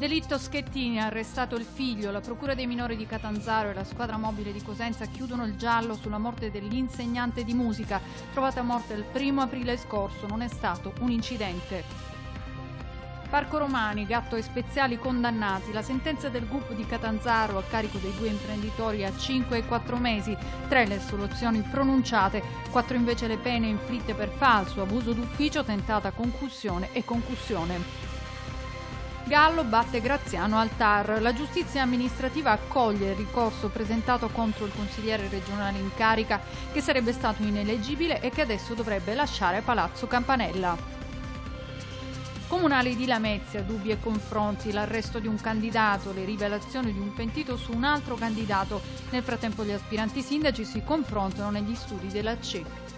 Delitto Schettini ha arrestato il figlio, la procura dei minori di Catanzaro e la squadra mobile di Cosenza chiudono il giallo sulla morte dell'insegnante di musica, trovata morta il primo aprile scorso, non è stato un incidente. Parco Romani, Gatto e Speziali condannati. La sentenza del GUP di Catanzaro a carico dei due imprenditori a 5 e 4 mesi, tre le soluzioni pronunciate, quattro invece le pene inflitte per falso, abuso d'ufficio, tentata concussione e concussione. Gallo batte Graziano al TAR. La giustizia amministrativa accoglie il ricorso presentato contro il consigliere regionale in carica che sarebbe stato ineleggibile e che adesso dovrebbe lasciare Palazzo Campanella. Comunali di Lamezia, dubbi e confronti, l'arresto di un candidato, le rivelazioni di un pentito su un altro candidato. Nel frattempo gli aspiranti sindaci si confrontano negli studi della CEC.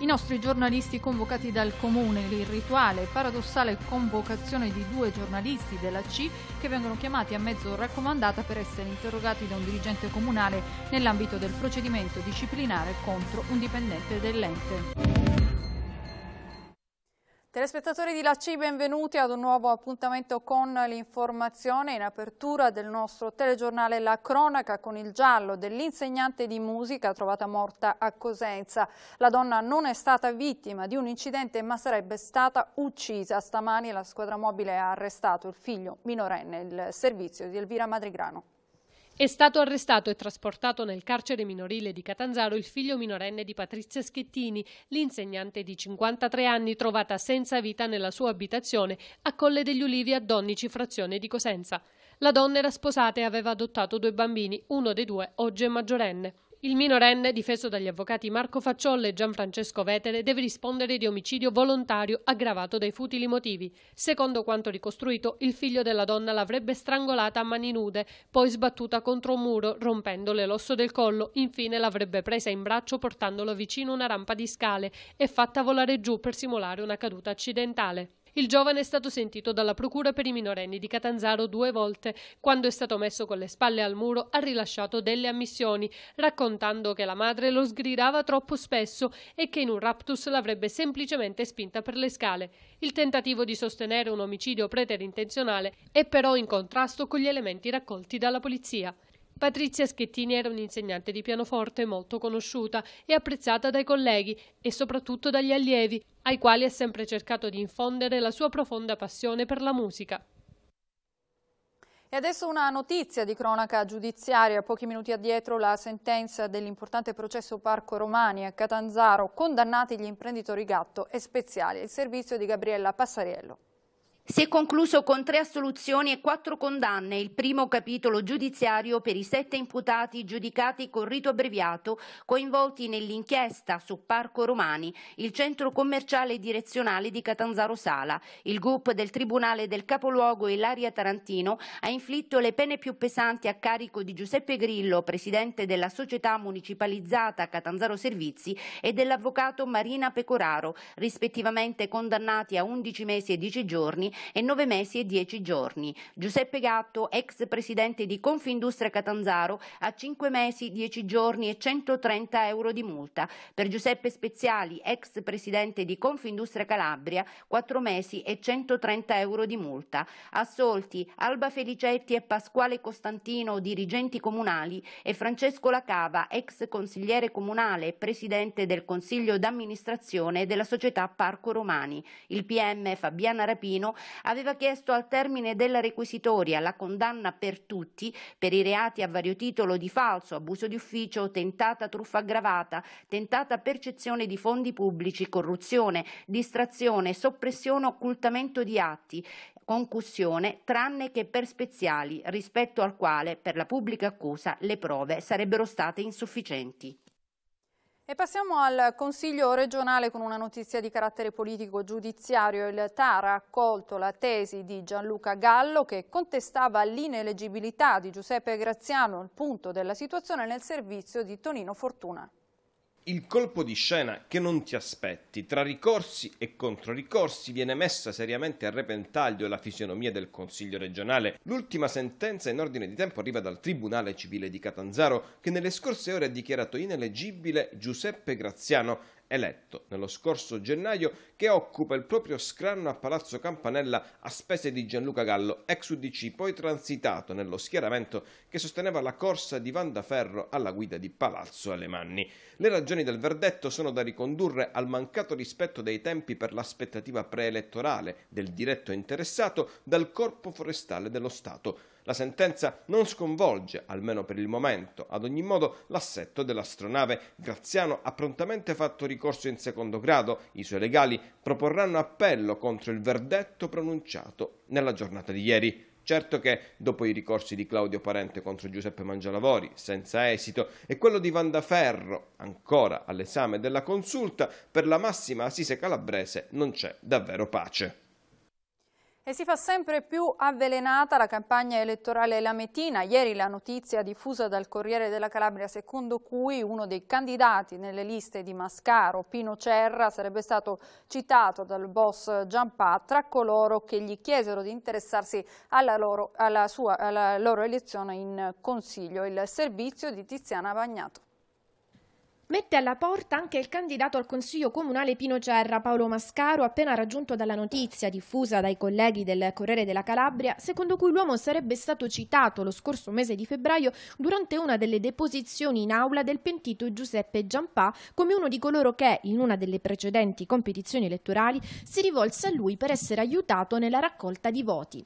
I nostri giornalisti convocati dal comune, l'irrituale e paradossale convocazione di due giornalisti della C che vengono chiamati a mezzo raccomandata per essere interrogati da un dirigente comunale nell'ambito del procedimento disciplinare contro un dipendente dell'ente. Telespettatori di La C, benvenuti ad un nuovo appuntamento con l'informazione in apertura del nostro telegiornale La Cronaca con il giallo dell'insegnante di musica trovata morta a Cosenza. La donna non è stata vittima di un incidente ma sarebbe stata uccisa. Stamani la squadra mobile ha arrestato il figlio minorenne, il servizio di Elvira Madrigrano. È stato arrestato e trasportato nel carcere minorile di Catanzaro il figlio minorenne di Patrizia Schettini, l'insegnante di 53 anni trovata senza vita nella sua abitazione a Colle degli Ulivi a Donnici, frazione di Cosenza. La donna era sposata e aveva adottato due bambini, uno dei due oggi è maggiorenne. Il minorenne, difeso dagli avvocati Marco Facciolle e Gianfrancesco Vetere, deve rispondere di omicidio volontario aggravato dai futili motivi. Secondo quanto ricostruito, il figlio della donna l'avrebbe strangolata a mani nude, poi sbattuta contro un muro, rompendole l'osso del collo, infine l'avrebbe presa in braccio portandolo vicino a una rampa di scale e fatta volare giù per simulare una caduta accidentale. Il giovane è stato sentito dalla Procura per i minorenni di Catanzaro due volte. Quando è stato messo con le spalle al muro ha rilasciato delle ammissioni, raccontando che la madre lo sgridava troppo spesso e che in un raptus l'avrebbe semplicemente spinta per le scale. Il tentativo di sostenere un omicidio preterintenzionale è però in contrasto con gli elementi raccolti dalla polizia. Patrizia Schettini era un'insegnante di pianoforte molto conosciuta e apprezzata dai colleghi e soprattutto dagli allievi, ai quali ha sempre cercato di infondere la sua profonda passione per la musica. E adesso una notizia di cronaca giudiziaria. Pochi minuti addietro la sentenza dell'importante processo Parco Romani a Catanzaro, condannati gli imprenditori Gatto e Speziali, il servizio di Gabriella Passariello. Si è concluso con tre assoluzioni e quattro condanne il primo capitolo giudiziario per i sette imputati giudicati con rito abbreviato coinvolti nell'inchiesta su Parco Romani, il centro commerciale direzionale di Catanzaro Sala. Il GUP del Tribunale del Capoluogo Ilaria Tarantino ha inflitto le pene più pesanti a carico di Giuseppe Grillo, presidente della società municipalizzata Catanzaro Servizi, e dell'avvocato Marina Pecoraro, rispettivamente condannati a 11 mesi e 10 giorni e 9 mesi e 10 giorni. Giuseppe Gatto, ex presidente di Confindustria Catanzaro, ha 5 mesi, 10 giorni e 130 euro di multa. Per Giuseppe Speziali, ex presidente di Confindustria Calabria, 4 mesi e 130 euro di multa. Assolti Alba Felicetti e Pasquale Costantino, dirigenti comunali, e Francesco Lacava, ex consigliere comunale e presidente del Consiglio d'amministrazione della società Parco Romani. Il PM Fabiana Rapino aveva chiesto al termine della requisitoria la condanna per tutti per i reati a vario titolo di falso, abuso di ufficio, tentata truffa aggravata, tentata percezione di fondi pubblici, corruzione, distrazione, soppressione, occultamento di atti, concussione, tranne che per speziali, rispetto al quale per la pubblica accusa le prove sarebbero state insufficienti. E passiamo al Consiglio regionale con una notizia di carattere politico-giudiziario. Il TAR ha accolto la tesi di Gianluca Gallo che contestava l'ineleggibilità di Giuseppe Graziano al punto della situazione nel servizio di Tonino Fortuna il colpo di scena che non ti aspetti, tra ricorsi e controricorsi, viene messa seriamente a repentaglio la fisionomia del Consiglio regionale. L'ultima sentenza in ordine di tempo arriva dal Tribunale Civile di Catanzaro, che nelle scorse ore ha dichiarato ineleggibile Giuseppe Graziano, eletto nello scorso gennaio, che occupa il proprio scranno a Palazzo Campanella a spese di Gianluca Gallo, ex UDC, poi transitato nello schieramento che sosteneva la corsa di Vandaferro alla guida di Palazzo Alemanni. Le ragioni del verdetto sono da ricondurre al mancato rispetto dei tempi per l'aspettativa preelettorale del diretto interessato dal Corpo Forestale dello Stato. La sentenza non sconvolge, almeno per il momento, ad ogni modo l'assetto dell'astronave. Graziano ha prontamente fatto ricorso in secondo grado. I suoi legali proporranno appello contro il verdetto pronunciato nella giornata di ieri. Certo che dopo i ricorsi di Claudio Parente contro Giuseppe Mangialavori, senza esito, e quello di Vandaferro, ancora all'esame della consulta, per la massima assise calabrese non c'è davvero pace. E si fa sempre più avvelenata la campagna elettorale lametina. Ieri la notizia diffusa dal Corriere della Calabria secondo cui uno dei candidati nelle liste di Mascaro, Pino Cerra, sarebbe stato citato dal boss Giampà tra coloro che gli chiesero di interessarsi alla loro, alla sua, alla loro elezione in consiglio. Il servizio di Tiziana Bagnato. Mette alla porta anche il candidato al Consiglio Comunale Pino Cerra, Paolo Mascaro, appena raggiunto dalla notizia diffusa dai colleghi del Corriere della Calabria, secondo cui l'uomo sarebbe stato citato lo scorso mese di febbraio durante una delle deposizioni in aula del pentito Giuseppe Giampà come uno di coloro che, in una delle precedenti competizioni elettorali, si rivolse a lui per essere aiutato nella raccolta di voti.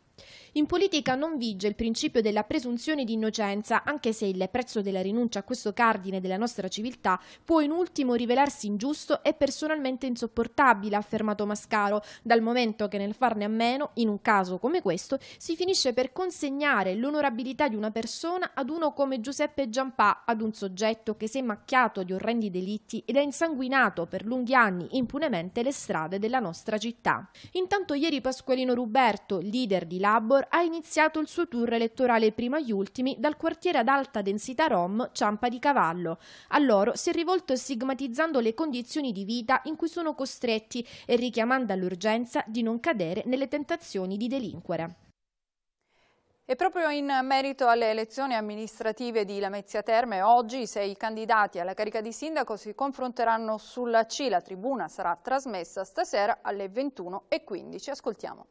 In politica non vige il principio della presunzione di innocenza, anche se il prezzo della rinuncia a questo cardine della nostra civiltà può in ultimo rivelarsi ingiusto e personalmente insopportabile, ha affermato Mascaro, dal momento che nel farne a meno, in un caso come questo, si finisce per consegnare l'onorabilità di una persona ad uno come Giuseppe Giampà, ad un soggetto che si è macchiato di orrendi delitti ed ha insanguinato per lunghi anni impunemente le strade della nostra città. Intanto ieri Pasqualino Ruberto, leader di Lazio, Gabor ha iniziato il suo tour elettorale prima gli ultimi dal quartiere ad alta densità rom Ciampa di Cavallo. A loro si è rivolto stigmatizzando le condizioni di vita in cui sono costretti e richiamando all'urgenza di non cadere nelle tentazioni di delinquere. E proprio in merito alle elezioni amministrative di Lamezia Terme, oggi i sei candidati alla carica di sindaco si confronteranno sulla C. La tribuna sarà trasmessa stasera alle 21.15. Ascoltiamo.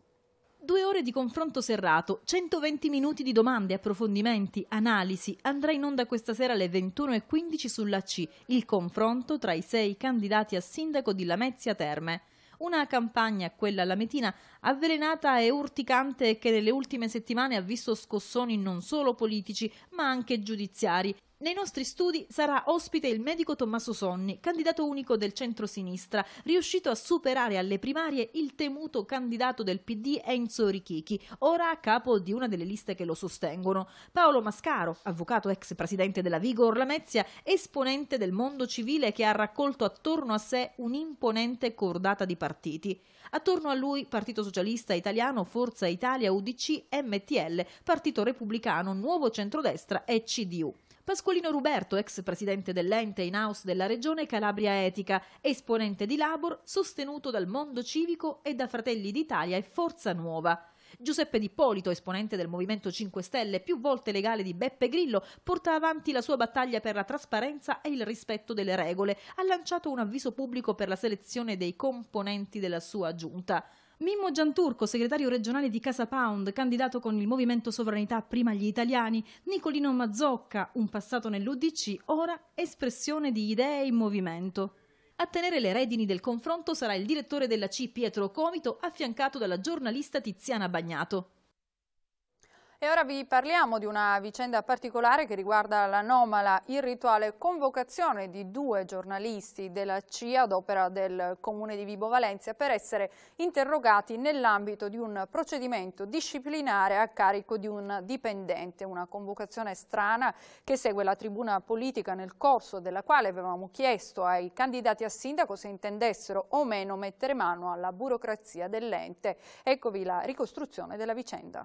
Due ore di confronto serrato, 120 minuti di domande, approfondimenti, analisi. Andrà in onda questa sera alle 21.15 sulla C, il confronto tra i sei candidati a sindaco di Lamezia Terme una campagna, quella lametina, avvelenata e urticante che nelle ultime settimane ha visto scossoni non solo politici ma anche giudiziari nei nostri studi sarà ospite il medico Tommaso Sonni, candidato unico del centro-sinistra, riuscito a superare alle primarie il temuto candidato del PD Enzo Richichi, ora a capo di una delle liste che lo sostengono. Paolo Mascaro, avvocato ex presidente della Vigo Orlamezia, esponente del mondo civile che ha raccolto attorno a sé un'imponente cordata di partiti. Attorno a lui Partito Socialista Italiano, Forza Italia, UDC, MTL, Partito Repubblicano, Nuovo Centrodestra e CDU. Pasqualino Ruberto, ex presidente dell'ente in house della regione Calabria Etica, esponente di Labor, sostenuto dal mondo civico e da Fratelli d'Italia e Forza Nuova. Giuseppe Di Polito, esponente del Movimento 5 Stelle, più volte legale di Beppe Grillo, porta avanti la sua battaglia per la trasparenza e il rispetto delle regole. Ha lanciato un avviso pubblico per la selezione dei componenti della sua giunta. Mimmo Gianturco, segretario regionale di Casa Pound, candidato con il movimento Sovranità prima gli italiani, Nicolino Mazzocca, un passato nell'UDC, ora espressione di idee in movimento. A tenere le redini del confronto sarà il direttore della C Pietro Comito, affiancato dalla giornalista Tiziana Bagnato. E ora vi parliamo di una vicenda particolare che riguarda l'anomala irrituale convocazione di due giornalisti della CIA ad opera del Comune di Vibo Valencia per essere interrogati nell'ambito di un procedimento disciplinare a carico di un dipendente. Una convocazione strana che segue la tribuna politica nel corso della quale avevamo chiesto ai candidati a sindaco se intendessero o meno mettere mano alla burocrazia dell'ente. Eccovi la ricostruzione della vicenda.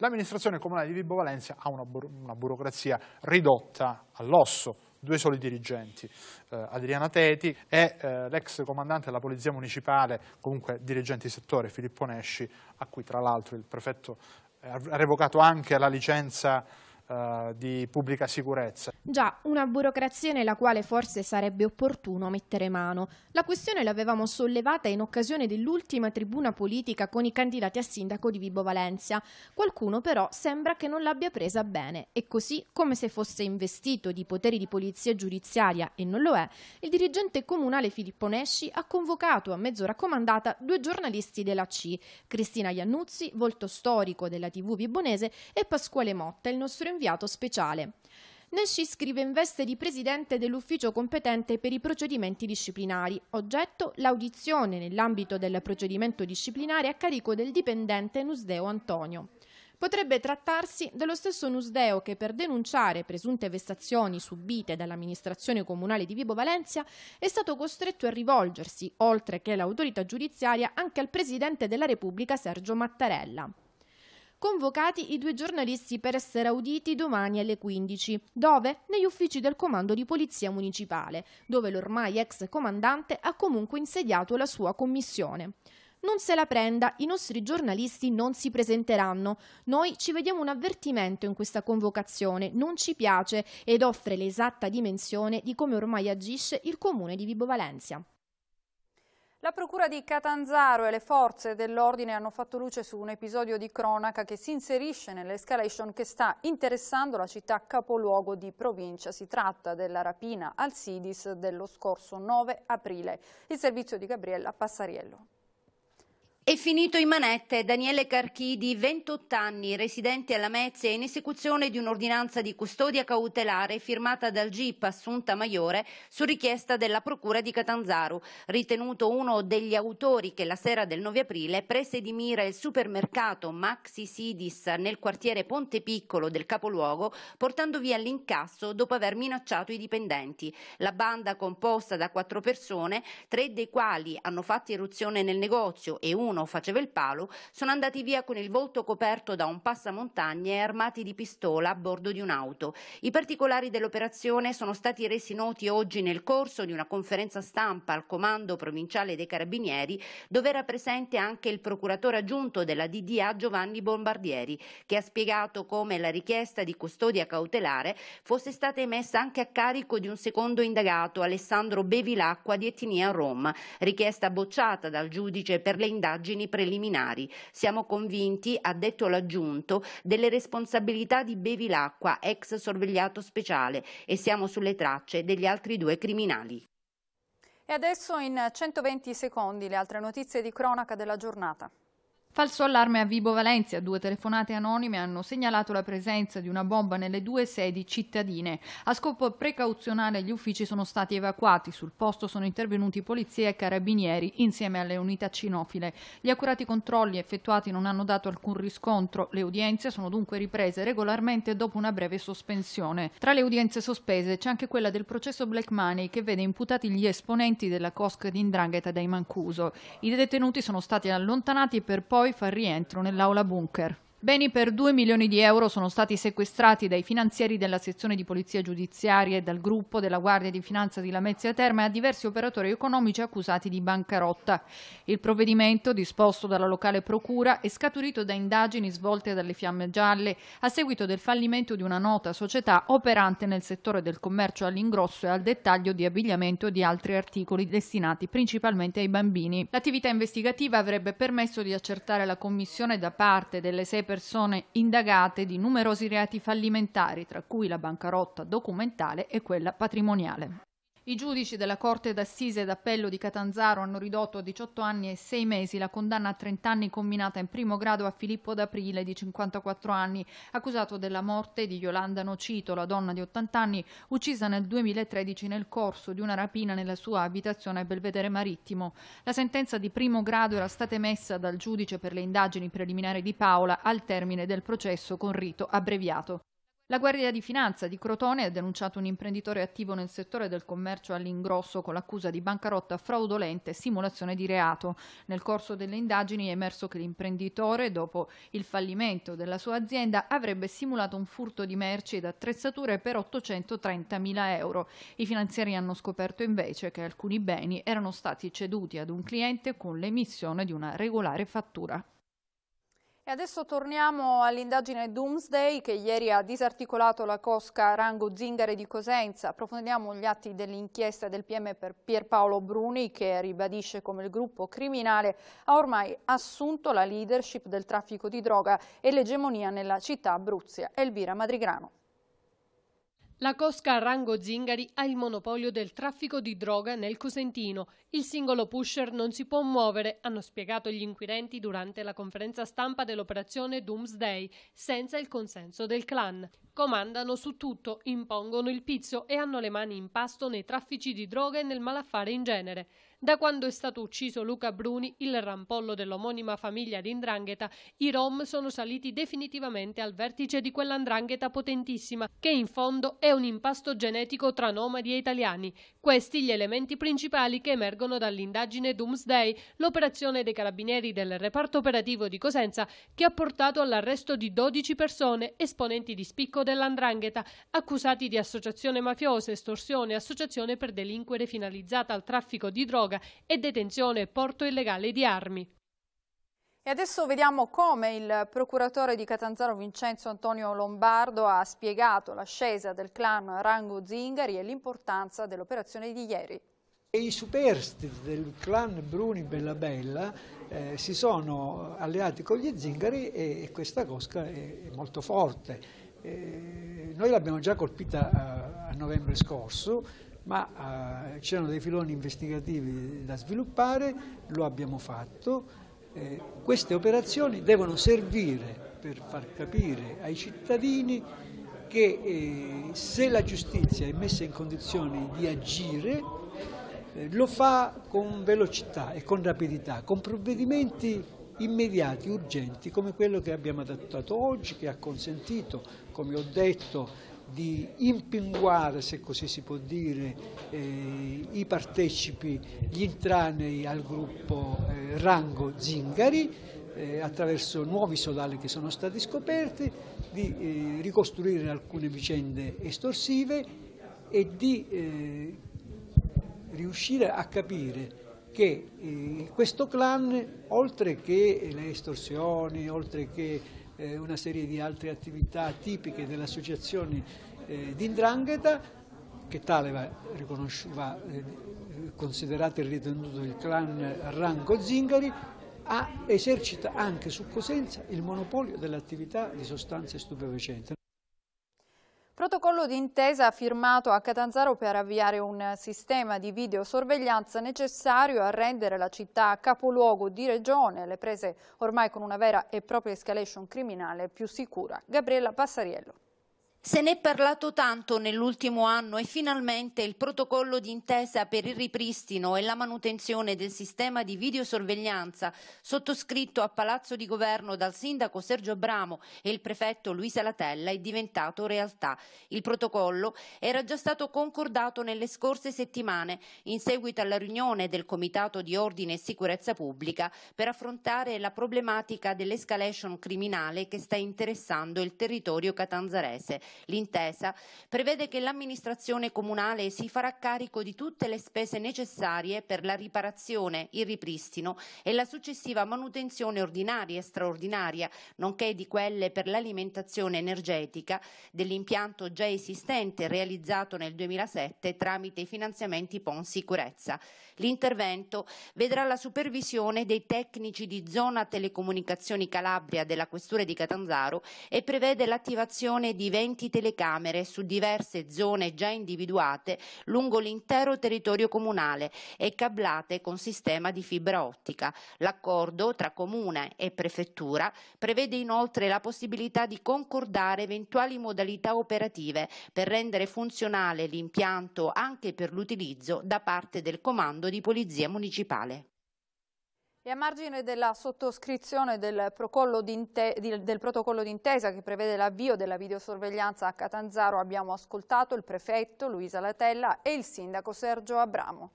L'amministrazione comunale di Vibo Valencia ha una, buro una burocrazia ridotta all'osso, due soli dirigenti, eh, Adriana Teti e eh, l'ex comandante della Polizia Municipale, comunque dirigente di settore, Filippo Nesci, a cui tra l'altro il prefetto ha revocato anche la licenza eh, di pubblica sicurezza. Già, una burocrazia nella quale forse sarebbe opportuno mettere mano. La questione l'avevamo sollevata in occasione dell'ultima tribuna politica con i candidati a sindaco di Vibo Valencia. Qualcuno però sembra che non l'abbia presa bene e così, come se fosse investito di poteri di polizia giudiziaria e non lo è, il dirigente comunale Filippo Nesci ha convocato a mezz'ora comandata due giornalisti della C, Cristina Iannuzzi, volto storico della TV vibonese, e Pasquale Motta, il nostro inviato inviato speciale. Nesci scrive in veste di presidente dell'ufficio competente per i procedimenti disciplinari, oggetto l'audizione nell'ambito del procedimento disciplinare a carico del dipendente Nusdeo Antonio. Potrebbe trattarsi dello stesso Nusdeo che per denunciare presunte vessazioni subite dall'amministrazione comunale di Vibo Valencia è stato costretto a rivolgersi, oltre che all'autorità giudiziaria, anche al Presidente della Repubblica Sergio Mattarella convocati i due giornalisti per essere auditi domani alle 15, dove? Negli uffici del Comando di Polizia Municipale, dove l'ormai ex comandante ha comunque insediato la sua commissione. Non se la prenda, i nostri giornalisti non si presenteranno. Noi ci vediamo un avvertimento in questa convocazione, non ci piace ed offre l'esatta dimensione di come ormai agisce il comune di Vibo Valencia. La procura di Catanzaro e le forze dell'ordine hanno fatto luce su un episodio di cronaca che si inserisce nell'escalation che sta interessando la città capoluogo di provincia. Si tratta della rapina al Sidis dello scorso 9 aprile. Il servizio di Gabriella Passariello. È finito in manette Daniele Carchidi, 28 anni, residente alla Mezia, in esecuzione di un'ordinanza di custodia cautelare firmata dal GIP Assunta Maiore su richiesta della Procura di Catanzaro, ritenuto uno degli autori che la sera del 9 aprile prese di mira il supermercato Maxi Sidis nel quartiere Ponte Piccolo del capoluogo, portando via l'incasso dopo aver minacciato i dipendenti. La banda composta da quattro persone, tre dei quali hanno fatto irruzione nel negozio e uno nessuno faceva il palo, sono andati via con il volto coperto da un passamontagna e armati di pistola a bordo di un'auto. I particolari dell'operazione sono stati resi noti oggi nel corso di una conferenza stampa al Comando Provinciale dei Carabinieri, dove era presente anche il procuratore aggiunto della DDA Giovanni Bombardieri, che ha spiegato come la richiesta di custodia cautelare fosse stata emessa anche a carico di un secondo indagato, Alessandro Bevilacqua, di etnia Rom, richiesta bocciata dal giudice per le indagini indagini preliminari. Siamo convinti, ha detto l'aggiunto, delle responsabilità di Bevilacqua, ex sorvegliato speciale, e siamo sulle tracce degli altri due criminali. E adesso in 120 secondi le altre notizie di cronaca della giornata. Falso allarme a Vibo Valencia. Due telefonate anonime hanno segnalato la presenza di una bomba nelle due sedi cittadine. A scopo precauzionale gli uffici sono stati evacuati. Sul posto sono intervenuti polizia e carabinieri insieme alle unità cinofile. Gli accurati controlli effettuati non hanno dato alcun riscontro. Le udienze sono dunque riprese regolarmente dopo una breve sospensione. Tra le udienze sospese c'è anche quella del processo Black Money che vede imputati gli esponenti della COSC di Indrangheta dai Mancuso. I detenuti sono stati allontanati per poi poi fa rientro nell'aula bunker. Beni per 2 milioni di euro sono stati sequestrati dai finanzieri della sezione di polizia giudiziaria e dal gruppo della Guardia di Finanza di Lamezia Terme a diversi operatori economici accusati di bancarotta. Il provvedimento, disposto dalla locale procura, è scaturito da indagini svolte dalle Fiamme Gialle a seguito del fallimento di una nota società operante nel settore del commercio all'ingrosso e al dettaglio di abbigliamento e di altri articoli destinati principalmente ai bambini. L'attività investigativa avrebbe permesso di accertare la commissione da parte delle SEP persone indagate di numerosi reati fallimentari, tra cui la bancarotta documentale e quella patrimoniale. I giudici della Corte d'Assise d'Appello di Catanzaro hanno ridotto a 18 anni e 6 mesi la condanna a 30 anni combinata in primo grado a Filippo D'Aprile di 54 anni, accusato della morte di Yolanda Nocito, la donna di 80 anni, uccisa nel 2013 nel corso di una rapina nella sua abitazione a Belvedere Marittimo. La sentenza di primo grado era stata emessa dal giudice per le indagini preliminari di Paola al termine del processo con rito abbreviato. La Guardia di Finanza di Crotone ha denunciato un imprenditore attivo nel settore del commercio all'ingrosso con l'accusa di bancarotta fraudolenta e simulazione di reato. Nel corso delle indagini è emerso che l'imprenditore, dopo il fallimento della sua azienda, avrebbe simulato un furto di merci ed attrezzature per 830.000 euro. I finanzieri hanno scoperto invece che alcuni beni erano stati ceduti ad un cliente con l'emissione di una regolare fattura. E adesso torniamo all'indagine Doomsday che ieri ha disarticolato la cosca Rango Zingare di Cosenza. Approfondiamo gli atti dell'inchiesta del PM per Pierpaolo Bruni che ribadisce come il gruppo criminale ha ormai assunto la leadership del traffico di droga e l'egemonia nella città abruzia. Elvira Madrigrano. La Cosca Rango Zingari ha il monopolio del traffico di droga nel Cosentino. Il singolo pusher non si può muovere, hanno spiegato gli inquirenti durante la conferenza stampa dell'operazione Doomsday, senza il consenso del clan. Comandano su tutto, impongono il pizzo e hanno le mani in pasto nei traffici di droga e nel malaffare in genere. Da quando è stato ucciso Luca Bruni, il rampollo dell'omonima famiglia di Ndrangheta, i Rom sono saliti definitivamente al vertice di quell'andrangheta potentissima, che in fondo è un impasto genetico tra nomadi e italiani. Questi gli elementi principali che emergono dall'indagine Doomsday, l'operazione dei carabinieri del reparto operativo di Cosenza, che ha portato all'arresto di 12 persone, esponenti di spicco dell'andrangheta, accusati di associazione mafiosa, estorsione e associazione per delinquere finalizzata al traffico di droga droga e detenzione e porto illegale di armi. E adesso vediamo come il procuratore di Catanzaro Vincenzo Antonio Lombardo ha spiegato l'ascesa del clan Rango Zingari e l'importanza dell'operazione di ieri. I superstiti del clan Bruni Bella eh, si sono alleati con gli zingari e, e questa cosca è, è molto forte. Eh, noi l'abbiamo già colpita a, eh, a novembre scorso, ma eh, c'erano dei filoni investigativi da sviluppare, lo abbiamo fatto. Eh, queste operazioni devono servire per far capire ai cittadini che eh, se la giustizia è messa in condizione di agire, eh, lo fa con velocità e con rapidità, con provvedimenti immediati, urgenti, come quello che abbiamo adattato oggi, che ha consentito, come ho detto, di impinguare, se così si può dire, eh, i partecipi, gli intranei al gruppo eh, Rango Zingari eh, attraverso nuovi sodali che sono stati scoperti, di eh, ricostruire alcune vicende estorsive e di eh, riuscire a capire che eh, questo clan, oltre che le estorsioni, oltre che eh, una serie di altre attività tipiche delle associazioni eh, di Indrangheta, che tale va, va eh, considerato e ritenuto il clan Rango Zingari, ha, esercita anche su Cosenza il monopolio dell'attività di sostanze stupefacenti. Protocollo d'intesa firmato a Catanzaro per avviare un sistema di videosorveglianza necessario a rendere la città capoluogo di regione, le prese ormai con una vera e propria escalation criminale più sicura. Gabriella Passariello. Se n'è parlato tanto nell'ultimo anno e finalmente il protocollo d'intesa per il ripristino e la manutenzione del sistema di videosorveglianza, sottoscritto a Palazzo di Governo dal sindaco Sergio Abramo e il prefetto Luisa Latella, è diventato realtà. Il protocollo era già stato concordato nelle scorse settimane in seguito alla riunione del Comitato di Ordine e Sicurezza Pubblica per affrontare la problematica dell'escalation criminale che sta interessando il territorio catanzarese. L'intesa prevede che l'amministrazione comunale si farà carico di tutte le spese necessarie per la riparazione, il ripristino e la successiva manutenzione ordinaria e straordinaria, nonché di quelle per l'alimentazione energetica dell'impianto già esistente realizzato nel 2007 tramite i finanziamenti PON Sicurezza. L'intervento vedrà la supervisione dei tecnici di zona telecomunicazioni Calabria della Questura di Catanzaro e prevede l'attivazione di 20 telecamere su diverse zone già individuate lungo l'intero territorio comunale e cablate con sistema di fibra ottica. L'accordo tra comune e prefettura prevede inoltre la possibilità di concordare eventuali modalità operative per rendere funzionale l'impianto anche per l'utilizzo da parte del comando comando di polizia municipale. E a margine della sottoscrizione del protocollo d'intesa che prevede l'avvio della videosorveglianza a Catanzaro abbiamo ascoltato il prefetto Luisa Latella e il sindaco Sergio Abramo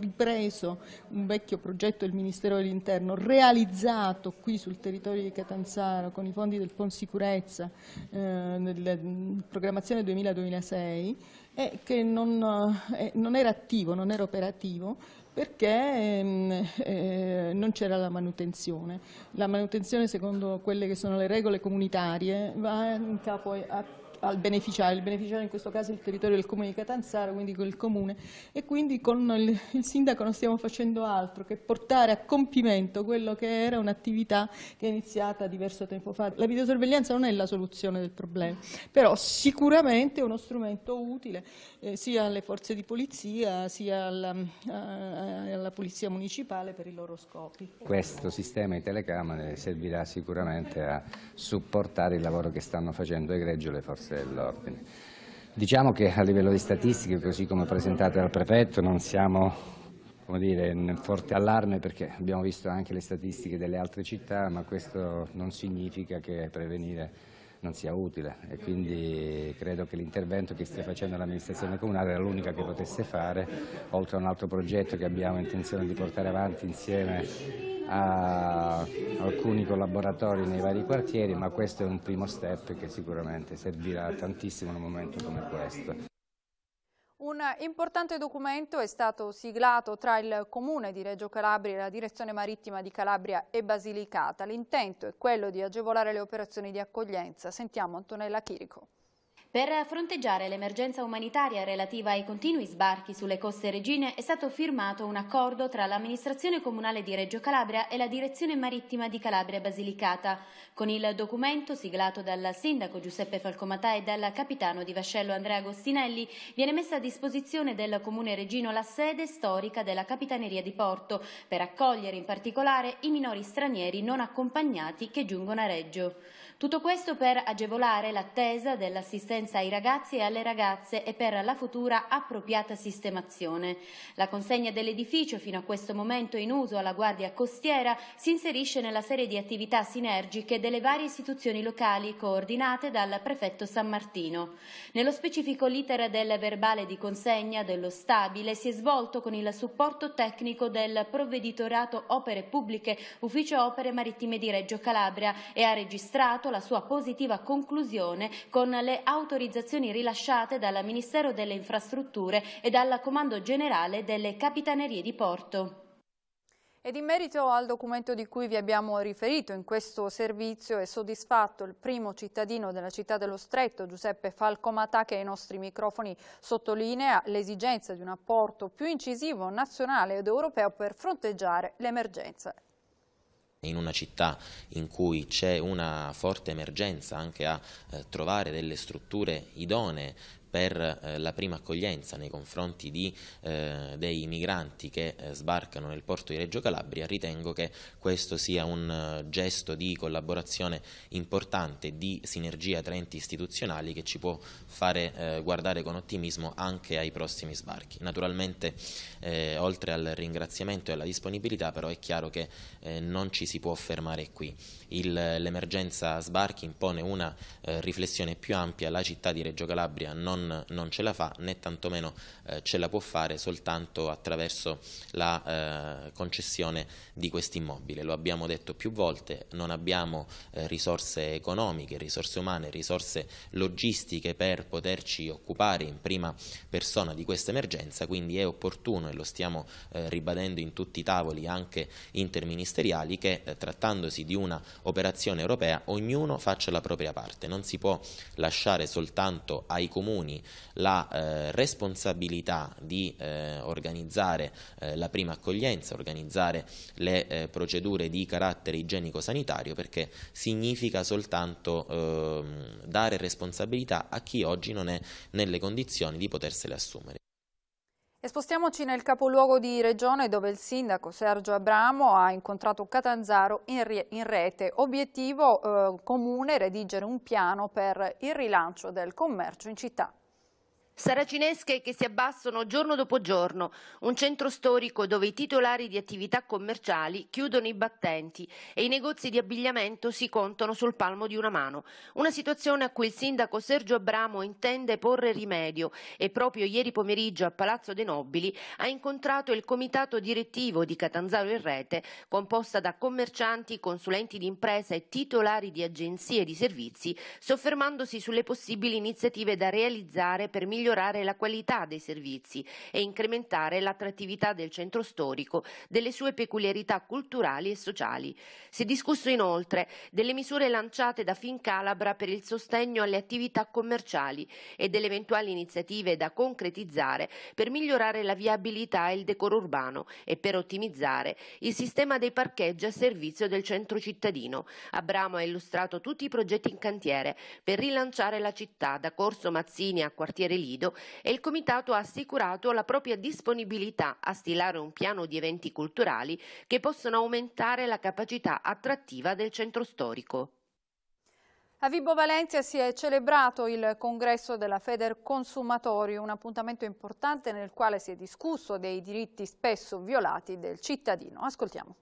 ripreso un vecchio progetto del Ministero dell'Interno, realizzato qui sul territorio di Catanzaro con i fondi del PON Sicurezza eh, nella programmazione 2000-2006 è che non, eh, non era attivo, non era operativo perché ehm, eh, non c'era la manutenzione. La manutenzione, secondo quelle che sono le regole comunitarie, va in capo a al beneficiario, il beneficiario in questo caso è il territorio del comune di Catanzaro, quindi quel comune, e quindi con il, il sindaco non stiamo facendo altro che portare a compimento quello che era un'attività che è iniziata diverso tempo fa. La videosorveglianza non è la soluzione del problema, però sicuramente è uno strumento utile eh, sia alle forze di polizia sia alla, eh, alla polizia municipale per i loro scopi. Questo sistema di telecamere servirà sicuramente a supportare il lavoro che stanno facendo egregio le forze forze dell'ordine. Diciamo che a livello di statistiche, così come presentate dal prefetto, non siamo dire, in forte allarme perché abbiamo visto anche le statistiche delle altre città, ma questo non significa che prevenire non sia utile e quindi credo che l'intervento che stia facendo l'amministrazione comunale era l'unica che potesse fare, oltre a un altro progetto che abbiamo intenzione di portare avanti insieme a alcuni collaboratori nei vari quartieri, ma questo è un primo step che sicuramente servirà tantissimo in un momento come questo. Un importante documento è stato siglato tra il Comune di Reggio Calabria e la Direzione Marittima di Calabria e Basilicata. L'intento è quello di agevolare le operazioni di accoglienza. Sentiamo Antonella Chirico. Per fronteggiare l'emergenza umanitaria relativa ai continui sbarchi sulle coste regine è stato firmato un accordo tra l'amministrazione comunale di Reggio Calabria e la direzione marittima di Calabria Basilicata. Con il documento siglato dal sindaco Giuseppe Falcomatà e dal capitano di vascello Andrea Agostinelli viene messa a disposizione del comune regino la sede storica della capitaneria di Porto per accogliere in particolare i minori stranieri non accompagnati che giungono a Reggio. Tutto questo per agevolare l'attesa dell'assistenza ai ragazzi e alle ragazze e per la futura appropriata sistemazione. La consegna dell'edificio, fino a questo momento in uso alla Guardia Costiera, si inserisce nella serie di attività sinergiche delle varie istituzioni locali coordinate dal prefetto San Martino. Nello specifico l'iter del verbale di consegna dello stabile si è svolto con il supporto tecnico del provveditorato Opere Pubbliche, Ufficio Opere Marittime di Reggio Calabria e ha registrato la sua positiva conclusione con le autorizzazioni rilasciate dal Ministero delle Infrastrutture e dal Comando Generale delle Capitanerie di Porto. Ed in merito al documento di cui vi abbiamo riferito in questo servizio è soddisfatto il primo cittadino della città dello Stretto, Giuseppe Falcomata che ai nostri microfoni sottolinea l'esigenza di un apporto più incisivo nazionale ed europeo per fronteggiare l'emergenza in una città in cui c'è una forte emergenza anche a eh, trovare delle strutture idonee per eh, la prima accoglienza nei confronti di, eh, dei migranti che eh, sbarcano nel porto di Reggio Calabria, ritengo che questo sia un gesto di collaborazione importante, di sinergia tra enti istituzionali che ci può fare guardare con ottimismo anche ai prossimi sbarchi. Naturalmente, oltre al ringraziamento e alla disponibilità, però è chiaro che non ci si può fermare qui. L'emergenza sbarchi impone una riflessione più ampia, la città di Reggio Calabria non non, non, ce la fa né tantomeno eh, ce la può fare soltanto attraverso la eh, concessione di questo immobile. Lo abbiamo detto più volte, non abbiamo eh, risorse economiche, risorse umane, risorse logistiche per poterci occupare in prima persona di questa emergenza, quindi è opportuno e lo stiamo eh, ribadendo in tutti i tavoli anche interministeriali che eh, trattandosi di una operazione europea ognuno faccia la propria parte, non si può lasciare soltanto ai comuni anni la eh, responsabilità di eh, organizzare eh, la prima accoglienza, organizzare le eh, procedure di carattere igienico-sanitario perché significa soltanto ehm, dare responsabilità a chi oggi non è nelle condizioni di potersele assumere. E spostiamoci nel capoluogo di regione dove il sindaco Sergio Abramo ha incontrato Catanzaro in, re in rete. Obiettivo eh, comune redigere un piano per il rilancio del commercio in città. Saracinesche che si abbassano giorno dopo giorno, un centro storico dove i titolari di attività commerciali chiudono i battenti e i negozi di abbigliamento si contano sul palmo di una mano. Una situazione a cui il sindaco Sergio Abramo intende porre rimedio e proprio ieri pomeriggio a Palazzo dei Nobili ha incontrato il comitato direttivo di Catanzaro in rete, composta da commercianti, consulenti di impresa e titolari di agenzie di servizi, soffermandosi sulle possibili iniziative da realizzare per migliorare migliorare la qualità dei servizi e incrementare l'attrattività del centro storico, delle sue peculiarità culturali e sociali. Si è discusso inoltre delle misure lanciate da Fincalabra per il sostegno alle attività commerciali e delle eventuali iniziative da concretizzare per migliorare la viabilità e il decoro urbano e per ottimizzare il sistema dei parcheggi a servizio del centro cittadino. Abramo ha illustrato tutti i progetti in cantiere per rilanciare la città da Corso Mazzini a Quartiere Libero Lido e il Comitato ha assicurato la propria disponibilità a stilare un piano di eventi culturali che possono aumentare la capacità attrattiva del centro storico. A Vibo Valencia si è celebrato il congresso della Feder Consumatori, un appuntamento importante nel quale si è discusso dei diritti spesso violati del cittadino. Ascoltiamo.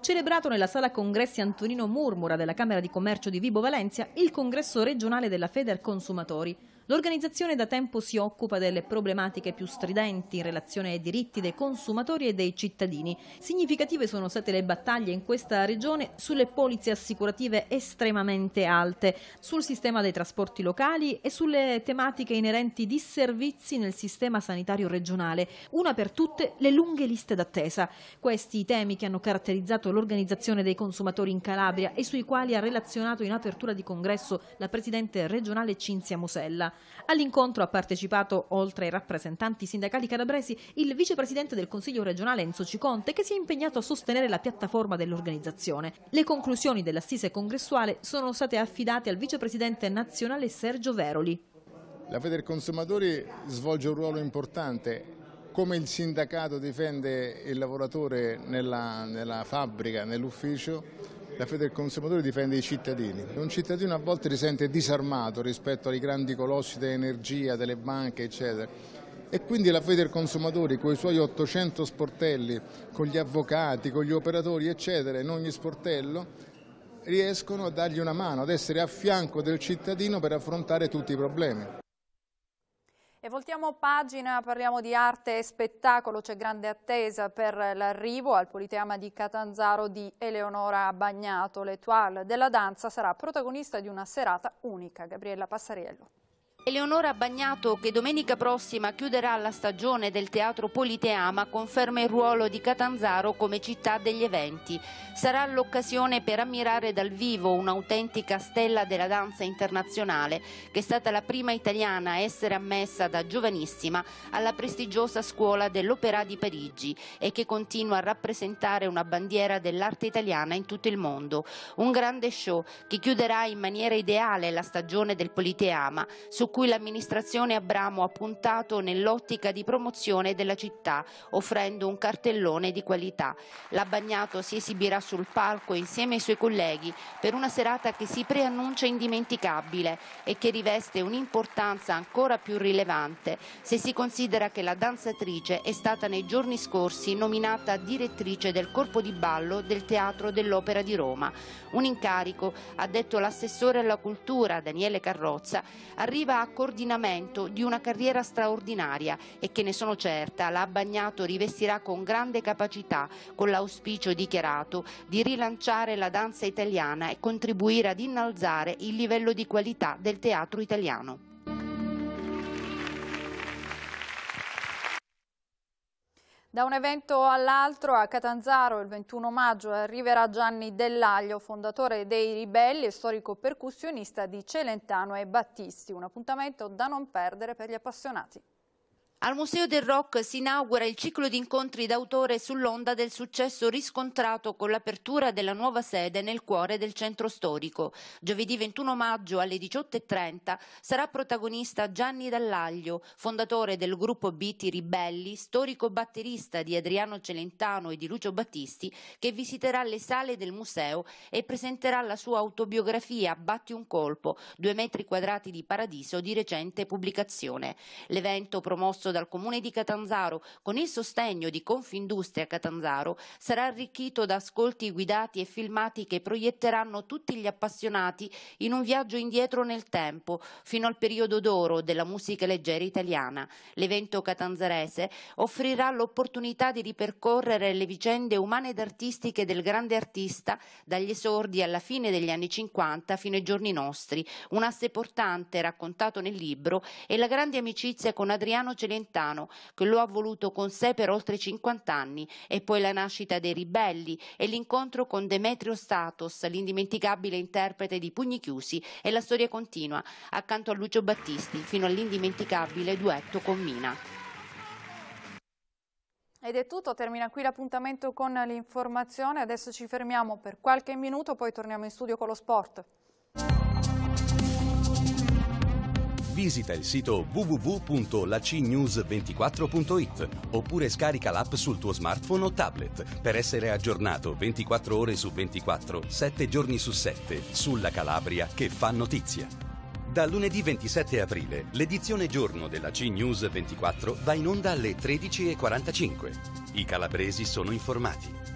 Celebrato nella sala congressi Antonino Murmura della Camera di Commercio di Vibo Valencia, il congresso regionale della Feder Consumatori, L'organizzazione da tempo si occupa delle problematiche più stridenti in relazione ai diritti dei consumatori e dei cittadini. Significative sono state le battaglie in questa regione sulle polizze assicurative estremamente alte, sul sistema dei trasporti locali e sulle tematiche inerenti disservizi nel sistema sanitario regionale, una per tutte le lunghe liste d'attesa. Questi i temi che hanno caratterizzato l'organizzazione dei consumatori in Calabria e sui quali ha relazionato in apertura di congresso la Presidente regionale Cinzia Mosella. All'incontro ha partecipato, oltre ai rappresentanti sindacali calabresi, il vicepresidente del Consiglio regionale Enzo Ciconte, che si è impegnato a sostenere la piattaforma dell'organizzazione. Le conclusioni dell'assise congressuale sono state affidate al vicepresidente nazionale Sergio Veroli. La Feder Consumatori svolge un ruolo importante come il sindacato difende il lavoratore nella, nella fabbrica, nell'ufficio, la fede del consumatore difende i cittadini. Un cittadino a volte si sente disarmato rispetto ai grandi colossi dell'energia, delle banche, eccetera e quindi la fede del consumatore con i suoi 800 sportelli, con gli avvocati, con gli operatori eccetera in ogni sportello riescono a dargli una mano, ad essere a fianco del cittadino per affrontare tutti i problemi. E voltiamo pagina, parliamo di arte e spettacolo, c'è grande attesa per l'arrivo al Politeama di Catanzaro di Eleonora Bagnato. L'étoile della danza sarà protagonista di una serata unica. Gabriella Passariello. Eleonora Bagnato, che domenica prossima chiuderà la stagione del Teatro Politeama, conferma il ruolo di Catanzaro come città degli eventi. Sarà l'occasione per ammirare dal vivo un'autentica stella della danza internazionale, che è stata la prima italiana a essere ammessa da giovanissima alla prestigiosa scuola dell'Opera di Parigi e che continua a rappresentare una bandiera dell'arte italiana in tutto il mondo. Un grande show che chiuderà in maniera ideale la stagione del Politeama, su cui l'amministrazione Abramo ha puntato nell'ottica di promozione della città, offrendo un cartellone di qualità. L'abbagnato si esibirà sul palco insieme ai suoi colleghi per una serata che si preannuncia indimenticabile e che riveste un'importanza ancora più rilevante se si considera che la danzatrice è stata nei giorni scorsi nominata direttrice del corpo di ballo del Teatro dell'Opera di Roma. Un incarico, ha detto l'assessore alla cultura Daniele Carrozza, arriva a coordinamento di una carriera straordinaria e che ne sono certa la Bagnato rivestirà con grande capacità, con l'auspicio dichiarato di rilanciare la danza italiana e contribuire ad innalzare il livello di qualità del teatro italiano. Da un evento all'altro a Catanzaro il 21 maggio arriverà Gianni Dell'Aglio, fondatore dei Ribelli e storico percussionista di Celentano e Battisti. Un appuntamento da non perdere per gli appassionati. Al Museo del Rock si inaugura il ciclo di incontri d'autore sull'onda del successo riscontrato con l'apertura della nuova sede nel cuore del centro storico. Giovedì 21 maggio alle 18.30 sarà protagonista Gianni Dall'Aglio, fondatore del gruppo Biti Ribelli, storico batterista di Adriano Celentano e di Lucio Battisti, che visiterà le sale del museo e presenterà la sua autobiografia Batti un colpo, due metri quadrati di paradiso di recente pubblicazione. L'evento promosso promosso dal Comune di Catanzaro con il sostegno di Confindustria Catanzaro sarà arricchito da ascolti guidati e filmati che proietteranno tutti gli appassionati in un viaggio indietro nel tempo, fino al periodo d'oro della musica leggera italiana. L'evento catanzarese offrirà l'opportunità di ripercorrere le vicende umane ed artistiche del grande artista dagli esordi alla fine degli anni 50 fino ai giorni nostri, un asse portante raccontato nel libro e la grande amicizia con Adriano Celentino Sorrentano, che lo ha voluto con sé per oltre 50 anni, e poi la nascita dei ribelli e l'incontro con Demetrio Statos, l'indimenticabile interprete di Pugni Chiusi, e la storia continua, accanto a Lucio Battisti, fino all'indimenticabile duetto con Mina. Ed è tutto, termina qui l'appuntamento con l'informazione, adesso ci fermiamo per qualche minuto, poi torniamo in studio con lo sport. visita il sito www.lacnews24.it oppure scarica l'app sul tuo smartphone o tablet per essere aggiornato 24 ore su 24, 7 giorni su 7 sulla Calabria che fa notizia. Da lunedì 27 aprile l'edizione giorno della CNews 24 va in onda alle 13.45. I calabresi sono informati.